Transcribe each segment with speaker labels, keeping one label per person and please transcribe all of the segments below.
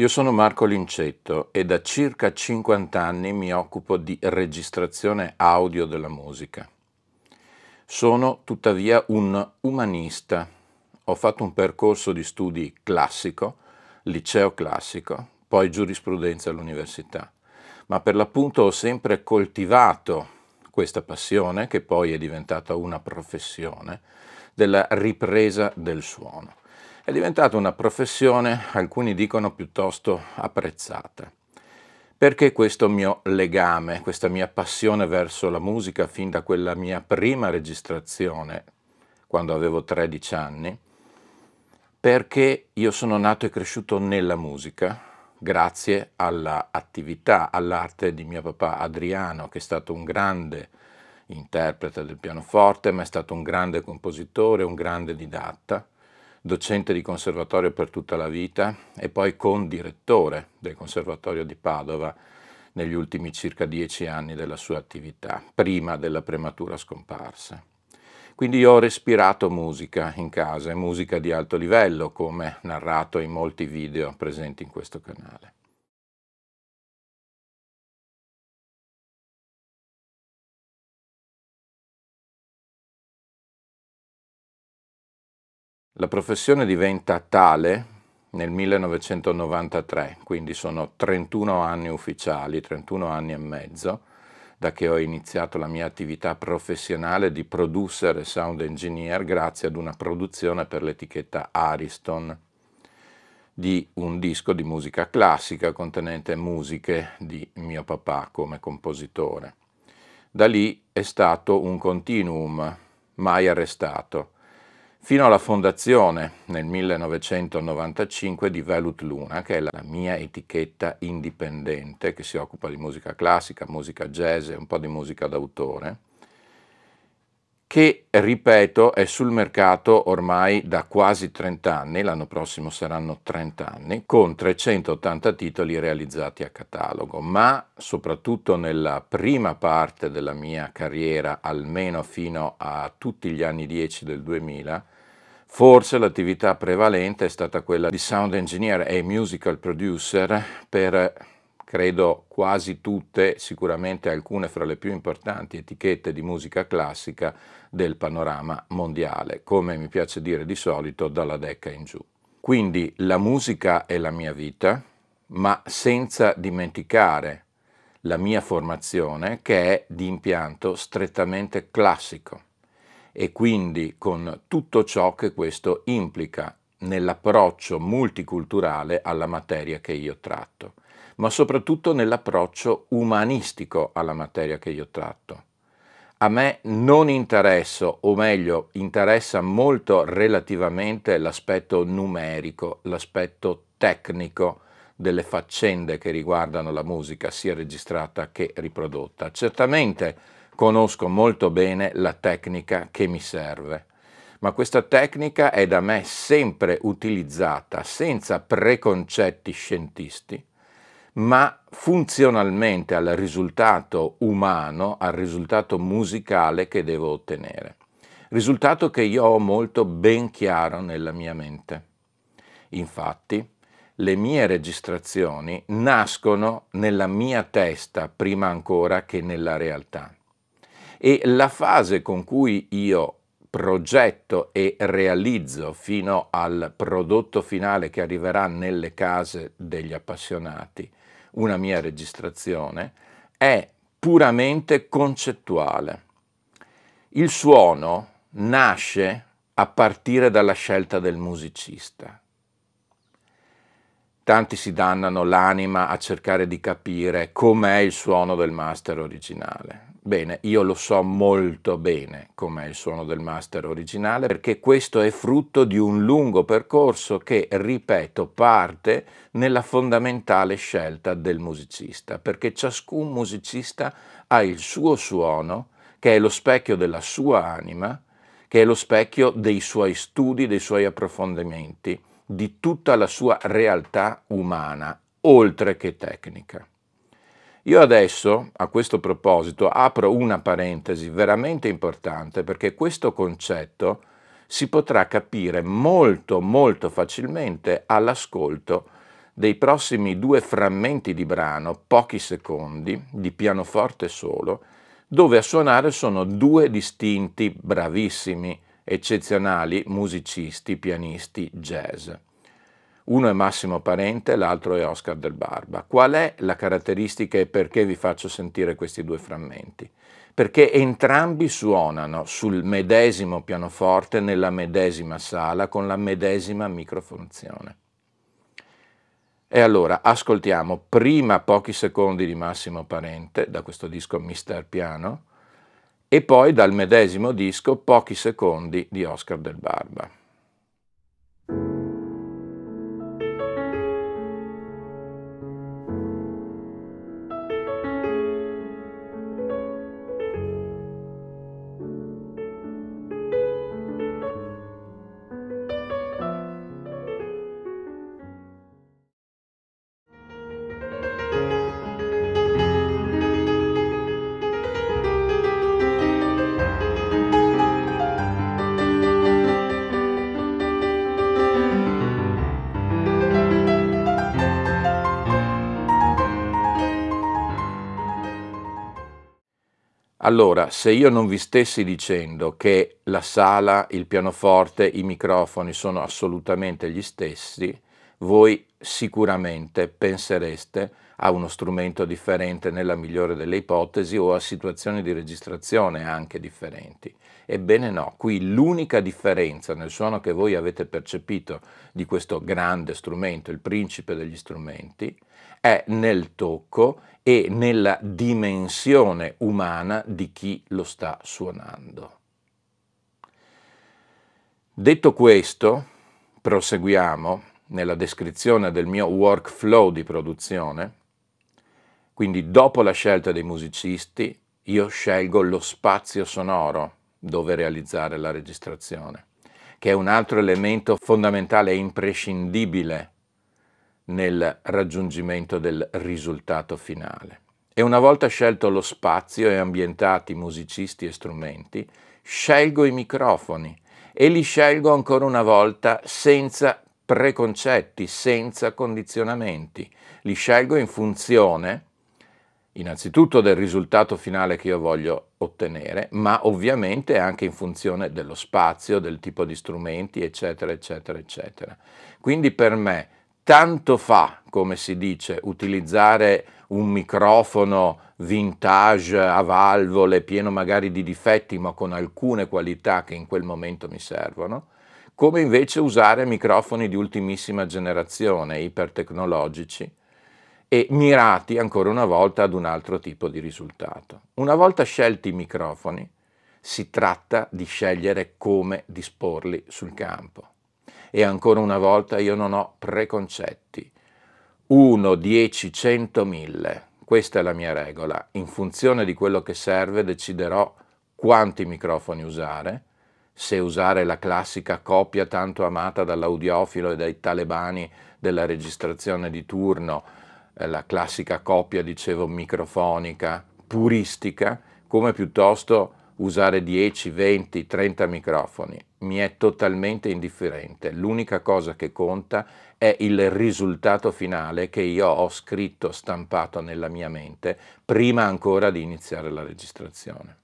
Speaker 1: Io sono Marco Lincetto e da circa 50 anni mi occupo di registrazione audio della musica. Sono tuttavia un umanista. Ho fatto un percorso di studi classico, liceo classico, poi giurisprudenza all'università, ma per l'appunto ho sempre coltivato questa passione, che poi è diventata una professione, della ripresa del suono. È diventata una professione, alcuni dicono piuttosto apprezzata. Perché questo mio legame, questa mia passione verso la musica fin da quella mia prima registrazione, quando avevo 13 anni? Perché io sono nato e cresciuto nella musica, grazie all'attività, all'arte di mio papà Adriano, che è stato un grande interprete del pianoforte, ma è stato un grande compositore, un grande didatta docente di conservatorio per tutta la vita e poi condirettore del Conservatorio di Padova negli ultimi circa dieci anni della sua attività, prima della prematura scomparsa. Quindi io ho respirato musica in casa, musica di alto livello, come narrato in molti video presenti in questo canale. La professione diventa tale nel 1993, quindi sono 31 anni ufficiali, 31 anni e mezzo, da che ho iniziato la mia attività professionale di producer e sound engineer grazie ad una produzione per l'etichetta Ariston di un disco di musica classica contenente musiche di mio papà come compositore. Da lì è stato un continuum, mai arrestato fino alla fondazione nel 1995 di Velut Luna, che è la mia etichetta indipendente che si occupa di musica classica, musica jazz e un po' di musica d'autore che, ripeto, è sul mercato ormai da quasi 30 anni, l'anno prossimo saranno 30 anni, con 380 titoli realizzati a catalogo, ma soprattutto nella prima parte della mia carriera, almeno fino a tutti gli anni 10 del 2000, Forse l'attività prevalente è stata quella di sound engineer e musical producer per credo quasi tutte, sicuramente alcune fra le più importanti etichette di musica classica del panorama mondiale, come mi piace dire di solito dalla decca in giù. Quindi la musica è la mia vita, ma senza dimenticare la mia formazione che è di impianto strettamente classico e quindi con tutto ciò che questo implica nell'approccio multiculturale alla materia che io tratto, ma soprattutto nell'approccio umanistico alla materia che io tratto. A me non interessa, o meglio, interessa molto relativamente l'aspetto numerico, l'aspetto tecnico delle faccende che riguardano la musica, sia registrata che riprodotta. Certamente conosco molto bene la tecnica che mi serve, ma questa tecnica è da me sempre utilizzata senza preconcetti scientisti ma funzionalmente al risultato umano, al risultato musicale che devo ottenere. Risultato che io ho molto ben chiaro nella mia mente. Infatti, le mie registrazioni nascono nella mia testa prima ancora che nella realtà. E la fase con cui io progetto e realizzo fino al prodotto finale che arriverà nelle case degli appassionati una mia registrazione, è puramente concettuale. Il suono nasce a partire dalla scelta del musicista. Tanti si dannano l'anima a cercare di capire com'è il suono del master originale. Bene, io lo so molto bene com'è il suono del master originale perché questo è frutto di un lungo percorso che, ripeto, parte nella fondamentale scelta del musicista, perché ciascun musicista ha il suo suono, che è lo specchio della sua anima, che è lo specchio dei suoi studi, dei suoi approfondimenti, di tutta la sua realtà umana, oltre che tecnica. Io adesso, a questo proposito, apro una parentesi veramente importante perché questo concetto si potrà capire molto molto facilmente all'ascolto dei prossimi due frammenti di brano, pochi secondi, di pianoforte solo, dove a suonare sono due distinti, bravissimi, eccezionali musicisti, pianisti, jazz. Uno è Massimo Parente, l'altro è Oscar del Barba. Qual è la caratteristica e perché vi faccio sentire questi due frammenti? Perché entrambi suonano sul medesimo pianoforte, nella medesima sala, con la medesima microfunzione. E allora ascoltiamo prima pochi secondi di Massimo Parente da questo disco Mister Piano e poi dal medesimo disco pochi secondi di Oscar del Barba. Allora, se io non vi stessi dicendo che la sala, il pianoforte, i microfoni sono assolutamente gli stessi, voi sicuramente pensereste a uno strumento differente nella migliore delle ipotesi o a situazioni di registrazione anche differenti. Ebbene no, qui l'unica differenza nel suono che voi avete percepito di questo grande strumento, il principe degli strumenti, è nel tocco e nella dimensione umana di chi lo sta suonando. Detto questo, proseguiamo nella descrizione del mio workflow di produzione, quindi dopo la scelta dei musicisti io scelgo lo spazio sonoro dove realizzare la registrazione, che è un altro elemento fondamentale e imprescindibile nel raggiungimento del risultato finale. E una volta scelto lo spazio e ambientati musicisti e strumenti, scelgo i microfoni e li scelgo ancora una volta senza preconcetti, senza condizionamenti. Li scelgo in funzione innanzitutto del risultato finale che io voglio ottenere, ma ovviamente anche in funzione dello spazio, del tipo di strumenti, eccetera, eccetera, eccetera. Quindi per me tanto fa, come si dice, utilizzare un microfono vintage a valvole, pieno magari di difetti, ma con alcune qualità che in quel momento mi servono, come invece usare microfoni di ultimissima generazione, ipertecnologici, e mirati ancora una volta ad un altro tipo di risultato. Una volta scelti i microfoni, si tratta di scegliere come disporli sul campo e ancora una volta io non ho preconcetti. 1, 10, 100, 1000. Questa è la mia regola. In funzione di quello che serve deciderò quanti microfoni usare, se usare la classica coppia tanto amata dall'audiofilo e dai talebani della registrazione di turno, eh, la classica coppia, dicevo, microfonica, puristica, come piuttosto usare 10, 20, 30 microfoni, mi è totalmente indifferente. L'unica cosa che conta è il risultato finale che io ho scritto, stampato nella mia mente prima ancora di iniziare la registrazione.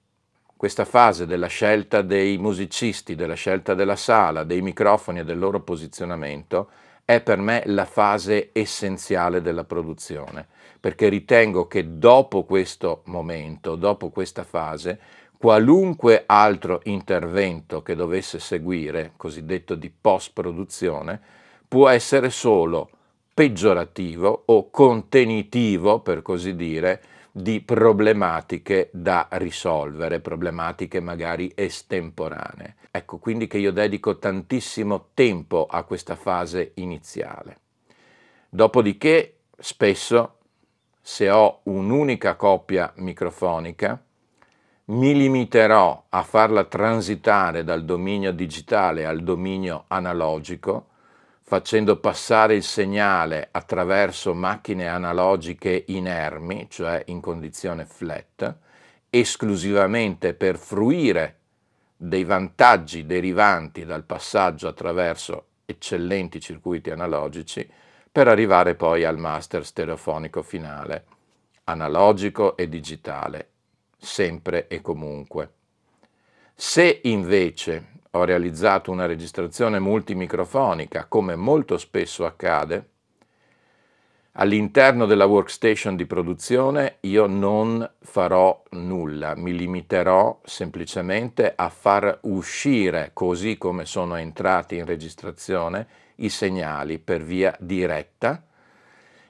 Speaker 1: Questa fase della scelta dei musicisti, della scelta della sala, dei microfoni e del loro posizionamento è per me la fase essenziale della produzione, perché ritengo che dopo questo momento, dopo questa fase, qualunque altro intervento che dovesse seguire, cosiddetto di post-produzione, può essere solo peggiorativo o contenitivo, per così dire, di problematiche da risolvere, problematiche magari estemporanee. Ecco quindi che io dedico tantissimo tempo a questa fase iniziale. Dopodiché, spesso, se ho un'unica coppia microfonica, mi limiterò a farla transitare dal dominio digitale al dominio analogico, facendo passare il segnale attraverso macchine analogiche inermi, cioè in condizione flat, esclusivamente per fruire dei vantaggi derivanti dal passaggio attraverso eccellenti circuiti analogici per arrivare poi al master stereofonico finale, analogico e digitale, sempre e comunque. Se invece ho realizzato una registrazione multimicrofonica, come molto spesso accade, all'interno della workstation di produzione io non farò nulla, mi limiterò semplicemente a far uscire, così come sono entrati in registrazione, i segnali per via diretta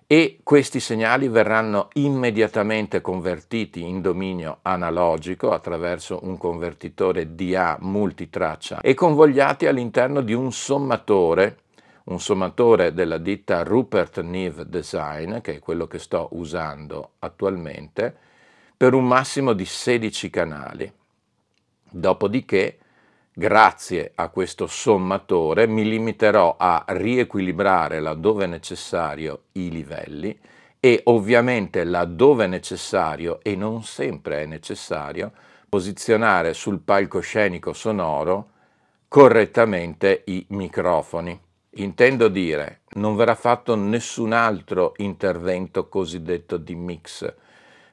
Speaker 1: e questi segnali verranno immediatamente convertiti in dominio analogico attraverso un convertitore DA multitraccia e convogliati all'interno di un sommatore un sommatore della ditta Rupert Neve Design, che è quello che sto usando attualmente, per un massimo di 16 canali. Dopodiché Grazie a questo sommatore mi limiterò a riequilibrare laddove necessario i livelli e ovviamente laddove necessario e non sempre è necessario posizionare sul palcoscenico sonoro correttamente i microfoni. Intendo dire, non verrà fatto nessun altro intervento cosiddetto di mix,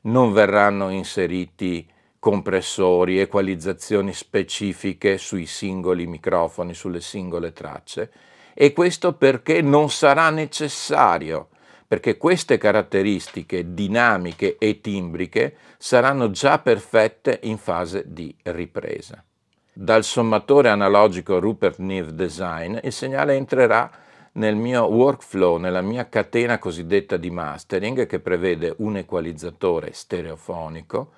Speaker 1: non verranno inseriti compressori, equalizzazioni specifiche sui singoli microfoni, sulle singole tracce e questo perché non sarà necessario perché queste caratteristiche dinamiche e timbriche saranno già perfette in fase di ripresa. Dal sommatore analogico Rupert Neve Design il segnale entrerà nel mio workflow, nella mia catena cosiddetta di mastering che prevede un equalizzatore stereofonico,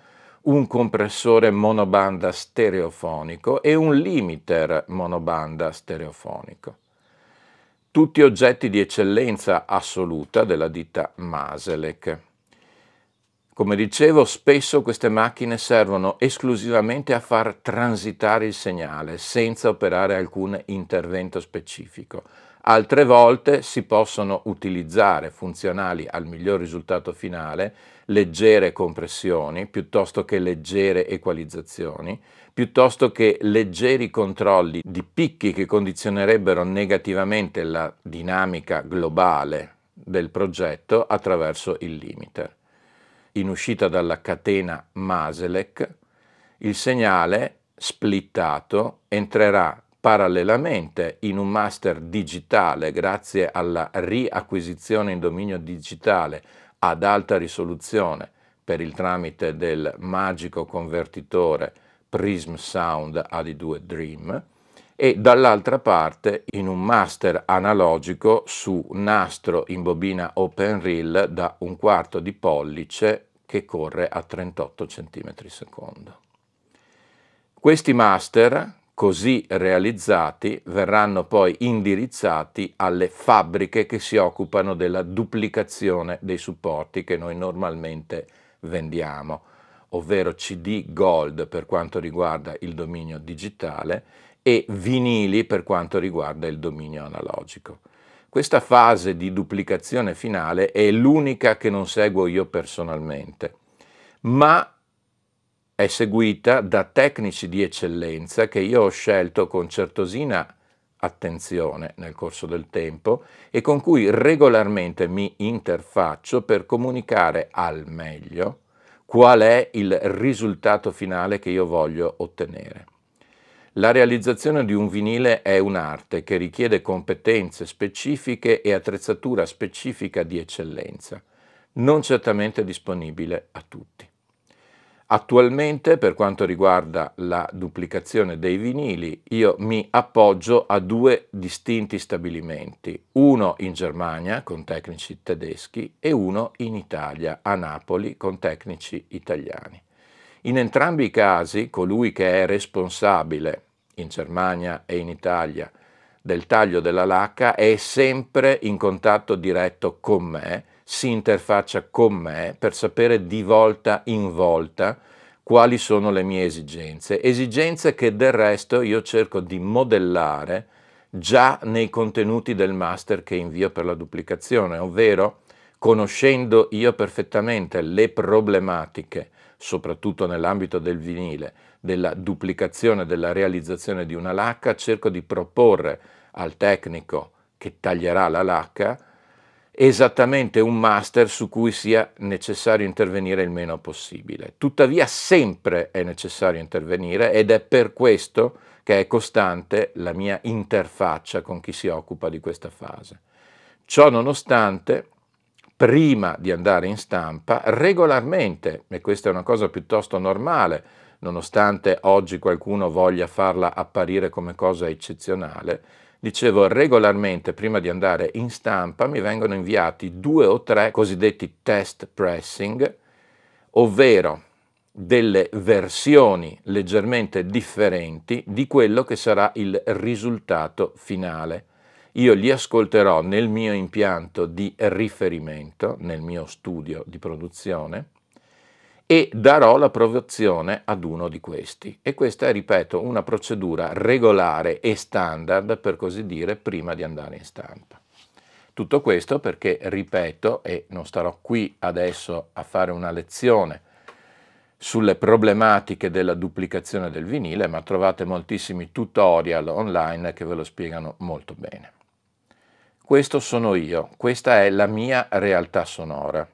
Speaker 1: un compressore monobanda stereofonico e un limiter monobanda stereofonico. Tutti oggetti di eccellenza assoluta della ditta Maselec. Come dicevo, spesso queste macchine servono esclusivamente a far transitare il segnale senza operare alcun intervento specifico. Altre volte si possono utilizzare funzionali al miglior risultato finale leggere compressioni, piuttosto che leggere equalizzazioni, piuttosto che leggeri controlli di picchi che condizionerebbero negativamente la dinamica globale del progetto attraverso il limiter. In uscita dalla catena Maselec, il segnale splittato entrerà parallelamente in un master digitale grazie alla riacquisizione in dominio digitale ad alta risoluzione per il tramite del magico convertitore Prism Sound AD2 Dream e dall'altra parte in un master analogico su nastro in bobina open reel da un quarto di pollice che corre a 38 cm secondo. Questi master, così realizzati verranno poi indirizzati alle fabbriche che si occupano della duplicazione dei supporti che noi normalmente vendiamo, ovvero CD Gold per quanto riguarda il dominio digitale e vinili per quanto riguarda il dominio analogico. Questa fase di duplicazione finale è l'unica che non seguo io personalmente, ma è seguita da tecnici di eccellenza che io ho scelto con certosina attenzione nel corso del tempo e con cui regolarmente mi interfaccio per comunicare al meglio qual è il risultato finale che io voglio ottenere. La realizzazione di un vinile è un'arte che richiede competenze specifiche e attrezzatura specifica di eccellenza, non certamente disponibile a tutti. Attualmente per quanto riguarda la duplicazione dei vinili io mi appoggio a due distinti stabilimenti, uno in Germania con tecnici tedeschi e uno in Italia, a Napoli, con tecnici italiani. In entrambi i casi colui che è responsabile in Germania e in Italia del taglio della lacca è sempre in contatto diretto con me si interfaccia con me per sapere di volta in volta quali sono le mie esigenze, esigenze che del resto io cerco di modellare già nei contenuti del master che invio per la duplicazione, ovvero conoscendo io perfettamente le problematiche, soprattutto nell'ambito del vinile, della duplicazione, della realizzazione di una lacca, cerco di proporre al tecnico che taglierà la lacca esattamente un master su cui sia necessario intervenire il meno possibile. Tuttavia sempre è necessario intervenire ed è per questo che è costante la mia interfaccia con chi si occupa di questa fase. Ciò nonostante, prima di andare in stampa, regolarmente, e questa è una cosa piuttosto normale, nonostante oggi qualcuno voglia farla apparire come cosa eccezionale, dicevo, regolarmente prima di andare in stampa mi vengono inviati due o tre cosiddetti test pressing, ovvero delle versioni leggermente differenti di quello che sarà il risultato finale. Io li ascolterò nel mio impianto di riferimento, nel mio studio di produzione, e darò l'approvazione ad uno di questi. E questa è, ripeto, una procedura regolare e standard, per così dire, prima di andare in stampa. Tutto questo perché, ripeto, e non starò qui adesso a fare una lezione sulle problematiche della duplicazione del vinile, ma trovate moltissimi tutorial online che ve lo spiegano molto bene. Questo sono io, questa è la mia realtà sonora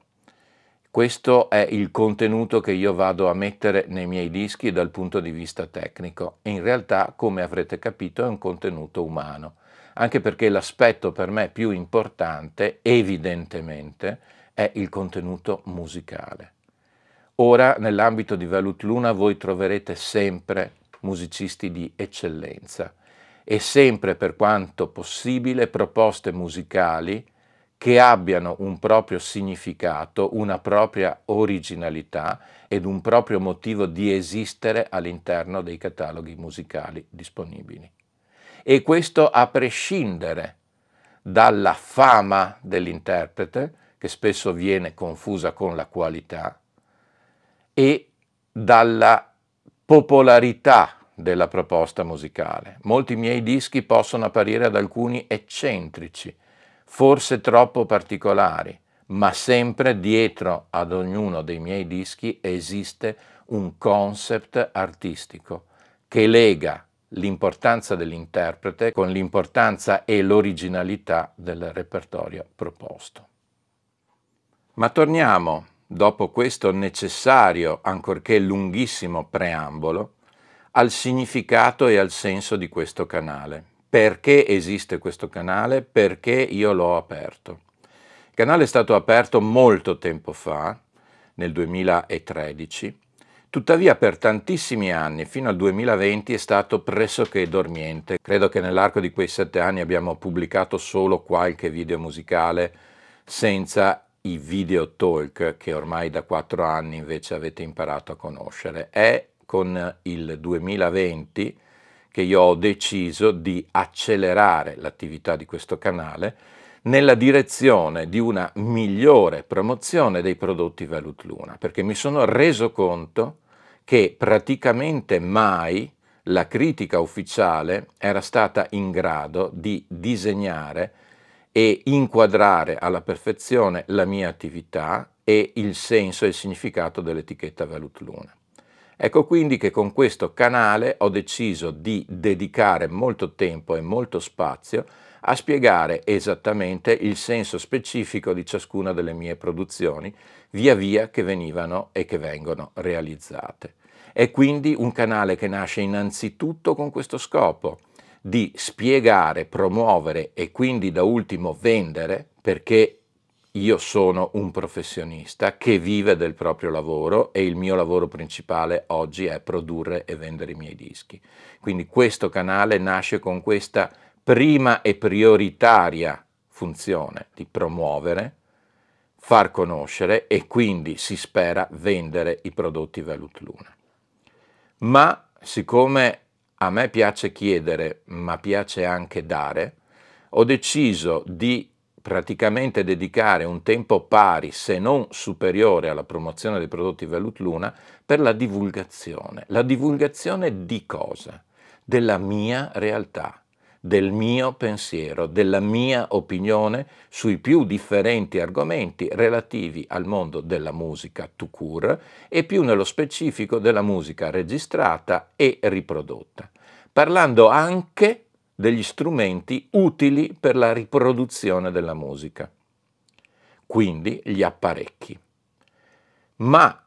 Speaker 1: questo è il contenuto che io vado a mettere nei miei dischi dal punto di vista tecnico. In realtà, come avrete capito, è un contenuto umano, anche perché l'aspetto per me più importante, evidentemente, è il contenuto musicale. Ora, nell'ambito di Valut Luna, voi troverete sempre musicisti di eccellenza e sempre, per quanto possibile, proposte musicali che abbiano un proprio significato, una propria originalità ed un proprio motivo di esistere all'interno dei cataloghi musicali disponibili. E questo a prescindere dalla fama dell'interprete, che spesso viene confusa con la qualità, e dalla popolarità della proposta musicale. Molti miei dischi possono apparire ad alcuni eccentrici, forse troppo particolari, ma sempre dietro ad ognuno dei miei dischi esiste un concept artistico che lega l'importanza dell'interprete con l'importanza e l'originalità del repertorio proposto. Ma torniamo, dopo questo necessario, ancorché lunghissimo preambolo, al significato e al senso di questo canale perché esiste questo canale, perché io l'ho aperto. Il canale è stato aperto molto tempo fa, nel 2013, tuttavia per tantissimi anni, fino al 2020, è stato pressoché dormiente. Credo che nell'arco di quei sette anni abbiamo pubblicato solo qualche video musicale senza i video talk che ormai da quattro anni invece avete imparato a conoscere. È con il 2020 che io ho deciso di accelerare l'attività di questo canale nella direzione di una migliore promozione dei prodotti Velut Luna, perché mi sono reso conto che praticamente mai la critica ufficiale era stata in grado di disegnare e inquadrare alla perfezione la mia attività e il senso e il significato dell'etichetta Velut Luna. Ecco quindi che con questo canale ho deciso di dedicare molto tempo e molto spazio a spiegare esattamente il senso specifico di ciascuna delle mie produzioni via via che venivano e che vengono realizzate. È quindi un canale che nasce innanzitutto con questo scopo di spiegare, promuovere e quindi da ultimo vendere, perché io sono un professionista che vive del proprio lavoro e il mio lavoro principale oggi è produrre e vendere i miei dischi. Quindi questo canale nasce con questa prima e prioritaria funzione di promuovere, far conoscere e quindi si spera vendere i prodotti Velut Luna. Ma siccome a me piace chiedere, ma piace anche dare, ho deciso di praticamente dedicare un tempo pari, se non superiore, alla promozione dei prodotti Velut Luna per la divulgazione. La divulgazione di cosa? Della mia realtà, del mio pensiero, della mia opinione sui più differenti argomenti relativi al mondo della musica to cure e più nello specifico della musica registrata e riprodotta, parlando anche degli strumenti utili per la riproduzione della musica, quindi gli apparecchi. Ma,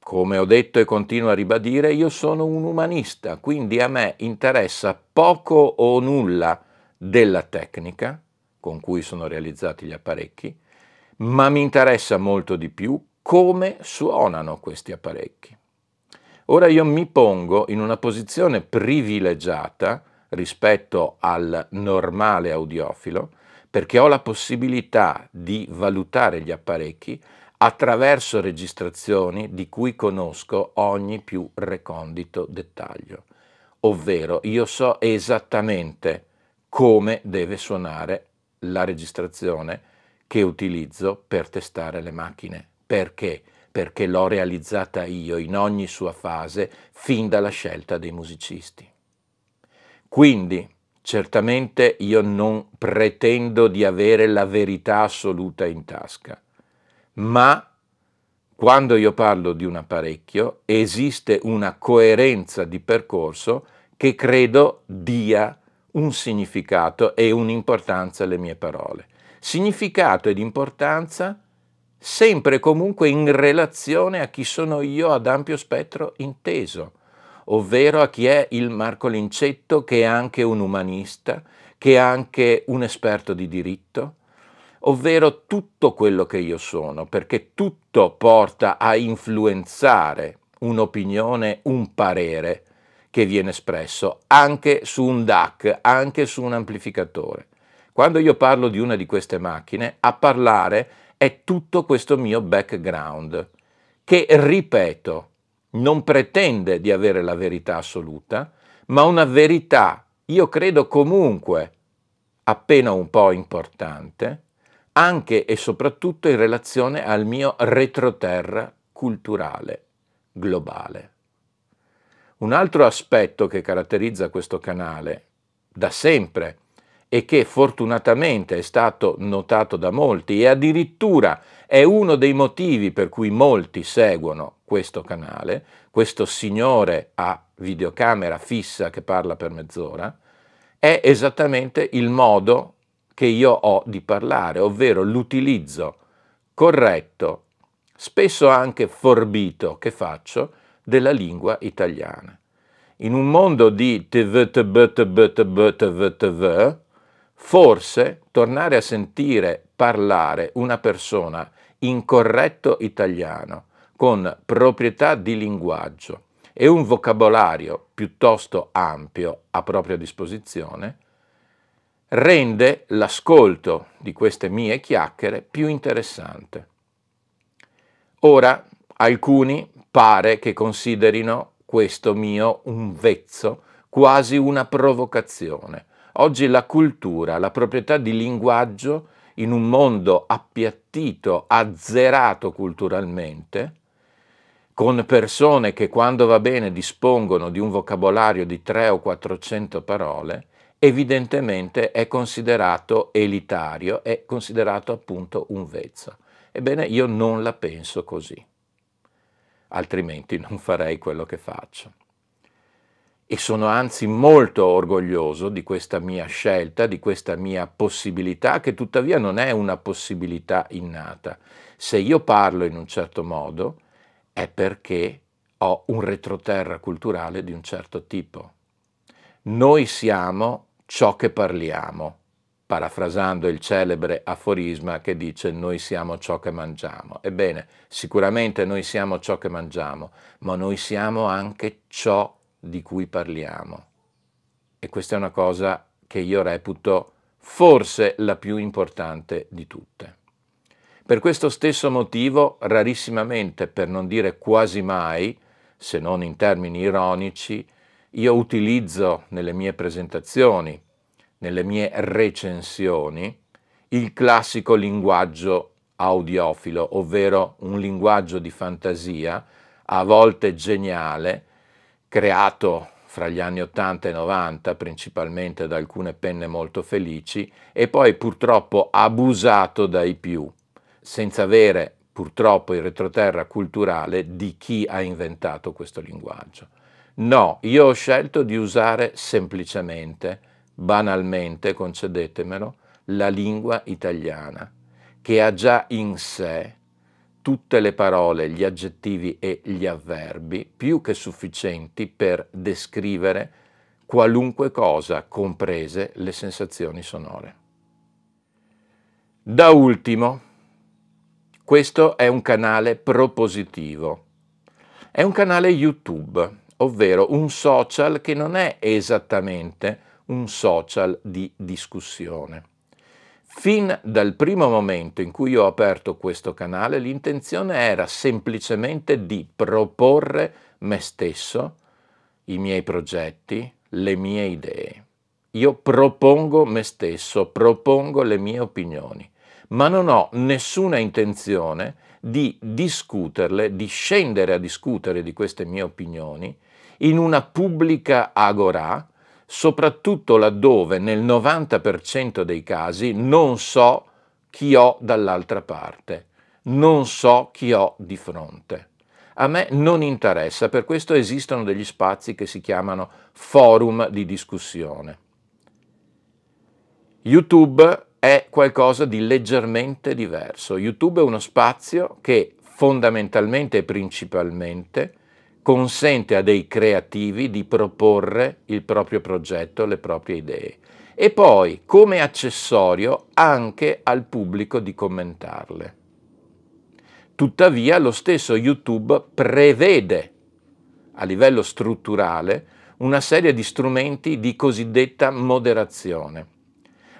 Speaker 1: come ho detto e continuo a ribadire, io sono un umanista, quindi a me interessa poco o nulla della tecnica con cui sono realizzati gli apparecchi, ma mi interessa molto di più come suonano questi apparecchi. Ora io mi pongo in una posizione privilegiata rispetto al normale audiofilo, perché ho la possibilità di valutare gli apparecchi attraverso registrazioni di cui conosco ogni più recondito dettaglio. Ovvero io so esattamente come deve suonare la registrazione che utilizzo per testare le macchine. Perché? Perché l'ho realizzata io in ogni sua fase fin dalla scelta dei musicisti. Quindi, certamente io non pretendo di avere la verità assoluta in tasca, ma quando io parlo di un apparecchio esiste una coerenza di percorso che credo dia un significato e un'importanza alle mie parole. Significato ed importanza sempre e comunque in relazione a chi sono io ad ampio spettro inteso ovvero a chi è il Marco Lincetto, che è anche un umanista, che è anche un esperto di diritto, ovvero tutto quello che io sono, perché tutto porta a influenzare un'opinione, un parere che viene espresso anche su un DAC, anche su un amplificatore. Quando io parlo di una di queste macchine, a parlare è tutto questo mio background, che ripeto, non pretende di avere la verità assoluta, ma una verità, io credo comunque, appena un po' importante, anche e soprattutto in relazione al mio retroterra culturale globale. Un altro aspetto che caratterizza questo canale da sempre e che fortunatamente è stato notato da molti e addirittura è uno dei motivi per cui molti seguono questo canale, questo signore a videocamera fissa che parla per mezz'ora, è esattamente il modo che io ho di parlare, ovvero l'utilizzo corretto, spesso anche forbito che faccio della lingua italiana. In un mondo di tv, tv, tv, tv, tv, tv, Forse tornare a sentire parlare una persona in corretto italiano, con proprietà di linguaggio e un vocabolario piuttosto ampio a propria disposizione, rende l'ascolto di queste mie chiacchiere più interessante. Ora, alcuni pare che considerino questo mio un vezzo, quasi una provocazione, Oggi la cultura, la proprietà di linguaggio in un mondo appiattito, azzerato culturalmente, con persone che quando va bene dispongono di un vocabolario di 300 o 400 parole, evidentemente è considerato elitario, è considerato appunto un vezzo. Ebbene, io non la penso così, altrimenti non farei quello che faccio e sono anzi molto orgoglioso di questa mia scelta, di questa mia possibilità, che tuttavia non è una possibilità innata. Se io parlo in un certo modo è perché ho un retroterra culturale di un certo tipo. Noi siamo ciò che parliamo, parafrasando il celebre aforisma che dice noi siamo ciò che mangiamo. Ebbene, sicuramente noi siamo ciò che mangiamo, ma noi siamo anche ciò che di cui parliamo. E questa è una cosa che io reputo forse la più importante di tutte. Per questo stesso motivo, rarissimamente, per non dire quasi mai, se non in termini ironici, io utilizzo nelle mie presentazioni, nelle mie recensioni, il classico linguaggio audiofilo, ovvero un linguaggio di fantasia, a volte geniale, creato fra gli anni 80 e 90 principalmente da alcune penne molto felici e poi purtroppo abusato dai più, senza avere purtroppo il retroterra culturale di chi ha inventato questo linguaggio. No, io ho scelto di usare semplicemente, banalmente, concedetemelo, la lingua italiana, che ha già in sé tutte le parole, gli aggettivi e gli avverbi più che sufficienti per descrivere qualunque cosa, comprese le sensazioni sonore. Da ultimo, questo è un canale propositivo. È un canale YouTube, ovvero un social che non è esattamente un social di discussione Fin dal primo momento in cui ho aperto questo canale, l'intenzione era semplicemente di proporre me stesso, i miei progetti, le mie idee. Io propongo me stesso, propongo le mie opinioni, ma non ho nessuna intenzione di discuterle, di scendere a discutere di queste mie opinioni in una pubblica agora, soprattutto laddove nel 90% dei casi non so chi ho dall'altra parte, non so chi ho di fronte. A me non interessa, per questo esistono degli spazi che si chiamano forum di discussione. YouTube è qualcosa di leggermente diverso. YouTube è uno spazio che fondamentalmente e principalmente consente a dei creativi di proporre il proprio progetto, le proprie idee e poi come accessorio anche al pubblico di commentarle. Tuttavia lo stesso YouTube prevede a livello strutturale una serie di strumenti di cosiddetta moderazione,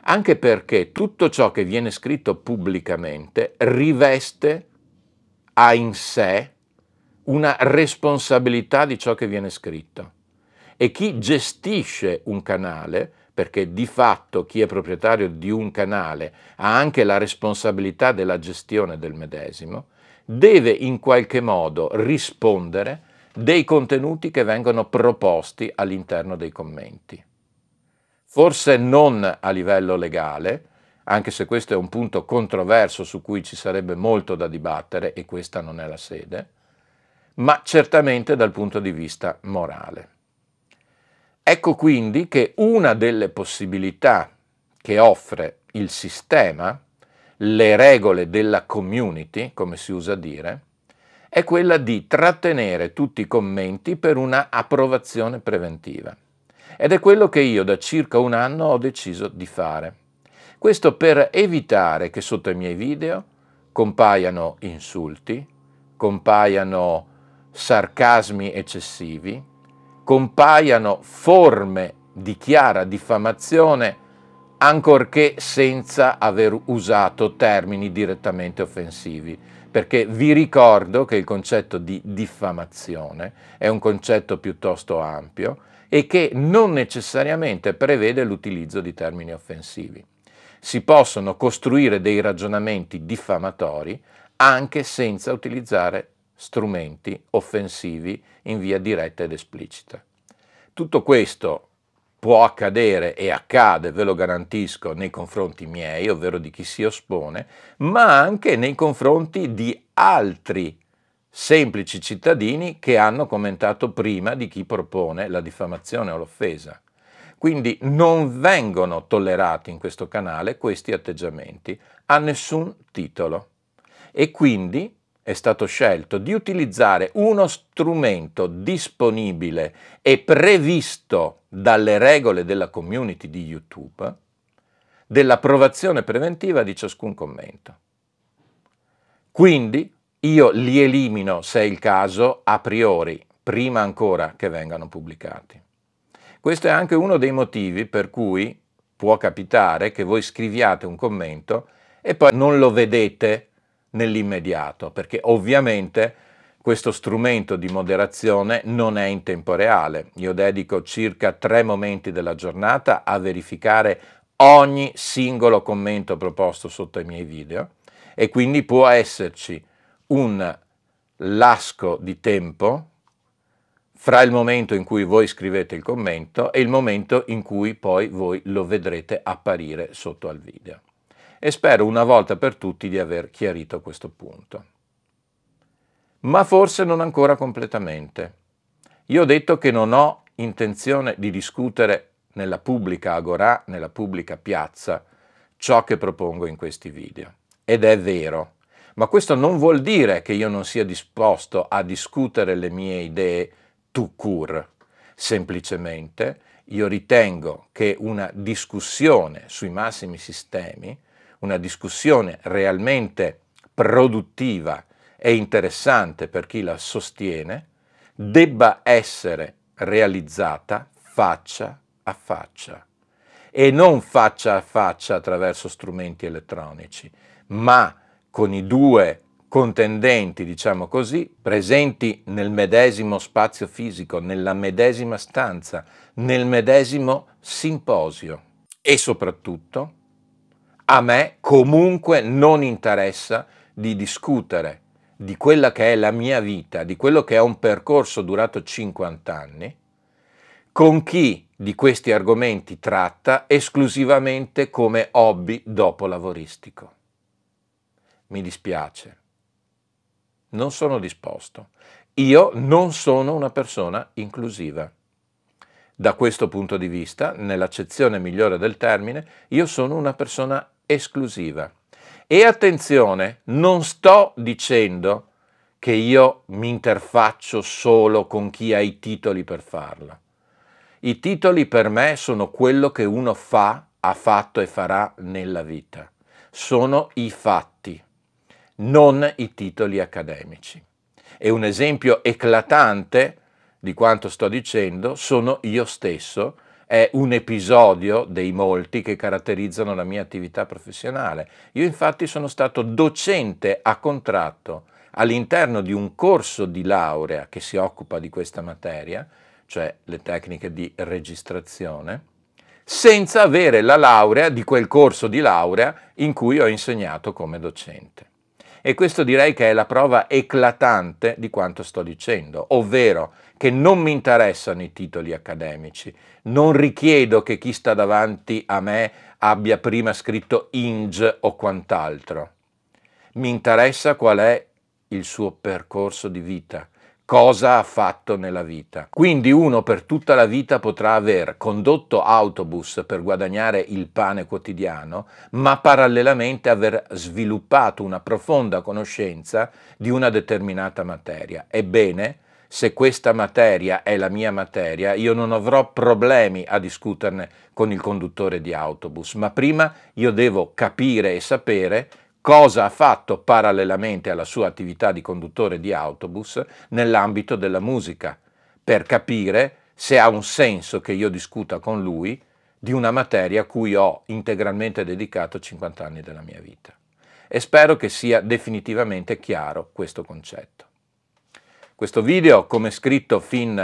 Speaker 1: anche perché tutto ciò che viene scritto pubblicamente riveste, ha in sé, una responsabilità di ciò che viene scritto. E chi gestisce un canale, perché di fatto chi è proprietario di un canale ha anche la responsabilità della gestione del medesimo, deve in qualche modo rispondere dei contenuti che vengono proposti all'interno dei commenti. Forse non a livello legale, anche se questo è un punto controverso su cui ci sarebbe molto da dibattere e questa non è la sede, ma certamente dal punto di vista morale. Ecco quindi che una delle possibilità che offre il sistema, le regole della community, come si usa dire, è quella di trattenere tutti i commenti per una approvazione preventiva. Ed è quello che io da circa un anno ho deciso di fare. Questo per evitare che sotto i miei video compaiano insulti, compaiano sarcasmi eccessivi, compaiano forme di chiara diffamazione ancorché senza aver usato termini direttamente offensivi, perché vi ricordo che il concetto di diffamazione è un concetto piuttosto ampio e che non necessariamente prevede l'utilizzo di termini offensivi. Si possono costruire dei ragionamenti diffamatori anche senza utilizzare strumenti offensivi in via diretta ed esplicita. Tutto questo può accadere e accade, ve lo garantisco, nei confronti miei, ovvero di chi si ospone, ma anche nei confronti di altri semplici cittadini che hanno commentato prima di chi propone la diffamazione o l'offesa. Quindi non vengono tollerati in questo canale questi atteggiamenti a nessun titolo e quindi è stato scelto di utilizzare uno strumento disponibile e previsto dalle regole della community di YouTube dell'approvazione preventiva di ciascun commento. Quindi io li elimino, se è il caso, a priori, prima ancora che vengano pubblicati. Questo è anche uno dei motivi per cui può capitare che voi scriviate un commento e poi non lo vedete nell'immediato, perché ovviamente questo strumento di moderazione non è in tempo reale. Io dedico circa tre momenti della giornata a verificare ogni singolo commento proposto sotto i miei video e quindi può esserci un lasco di tempo fra il momento in cui voi scrivete il commento e il momento in cui poi voi lo vedrete apparire sotto al video e spero una volta per tutti di aver chiarito questo punto. Ma forse non ancora completamente. Io ho detto che non ho intenzione di discutere nella pubblica agorà, nella pubblica piazza, ciò che propongo in questi video. Ed è vero, ma questo non vuol dire che io non sia disposto a discutere le mie idee tout court. Semplicemente io ritengo che una discussione sui massimi sistemi una discussione realmente produttiva e interessante per chi la sostiene, debba essere realizzata faccia a faccia e non faccia a faccia attraverso strumenti elettronici, ma con i due contendenti, diciamo così, presenti nel medesimo spazio fisico, nella medesima stanza, nel medesimo simposio e soprattutto a me comunque non interessa di discutere di quella che è la mia vita, di quello che è un percorso durato 50 anni, con chi di questi argomenti tratta esclusivamente come hobby dopo lavoristico. Mi dispiace, non sono disposto. Io non sono una persona inclusiva. Da questo punto di vista, nell'accezione migliore del termine, io sono una persona esclusiva. E attenzione, non sto dicendo che io mi interfaccio solo con chi ha i titoli per farlo. I titoli per me sono quello che uno fa, ha fatto e farà nella vita. Sono i fatti, non i titoli accademici. E un esempio eclatante di quanto sto dicendo sono io stesso, è un episodio dei molti che caratterizzano la mia attività professionale. Io infatti sono stato docente a contratto all'interno di un corso di laurea che si occupa di questa materia, cioè le tecniche di registrazione, senza avere la laurea di quel corso di laurea in cui ho insegnato come docente. E questo direi che è la prova eclatante di quanto sto dicendo, ovvero che non mi interessano i titoli accademici, non richiedo che chi sta davanti a me abbia prima scritto ING o quant'altro. Mi interessa qual è il suo percorso di vita, cosa ha fatto nella vita. Quindi uno per tutta la vita potrà aver condotto autobus per guadagnare il pane quotidiano, ma parallelamente aver sviluppato una profonda conoscenza di una determinata materia. Ebbene, se questa materia è la mia materia, io non avrò problemi a discuterne con il conduttore di autobus, ma prima io devo capire e sapere cosa ha fatto parallelamente alla sua attività di conduttore di autobus nell'ambito della musica, per capire se ha un senso che io discuta con lui di una materia a cui ho integralmente dedicato 50 anni della mia vita. E spero che sia definitivamente chiaro questo concetto. Questo video, come scritto fin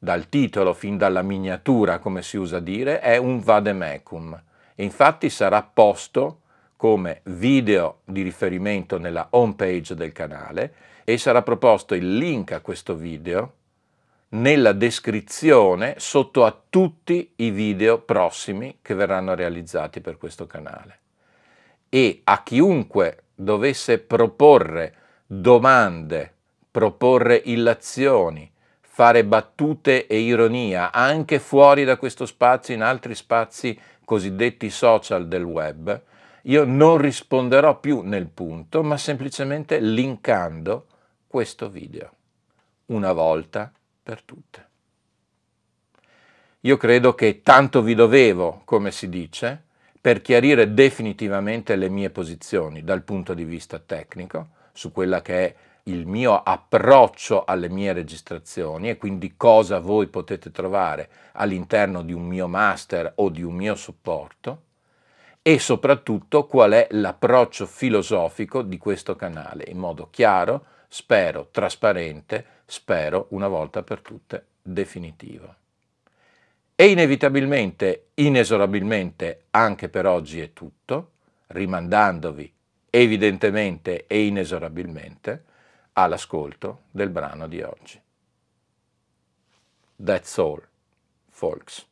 Speaker 1: dal titolo, fin dalla miniatura, come si usa dire, è un vademecum e infatti sarà posto come video di riferimento nella home page del canale e sarà proposto il link a questo video nella descrizione sotto a tutti i video prossimi che verranno realizzati per questo canale. E a chiunque dovesse proporre domande proporre illazioni, fare battute e ironia anche fuori da questo spazio, in altri spazi cosiddetti social del web, io non risponderò più nel punto, ma semplicemente linkando questo video, una volta per tutte. Io credo che tanto vi dovevo, come si dice, per chiarire definitivamente le mie posizioni dal punto di vista tecnico su quella che è il mio approccio alle mie registrazioni e quindi cosa voi potete trovare all'interno di un mio master o di un mio supporto e soprattutto qual è l'approccio filosofico di questo canale in modo chiaro, spero trasparente, spero una volta per tutte definitivo. E inevitabilmente, inesorabilmente, anche per oggi è tutto, rimandandovi evidentemente e inesorabilmente all'ascolto del brano di oggi. That's all, folks.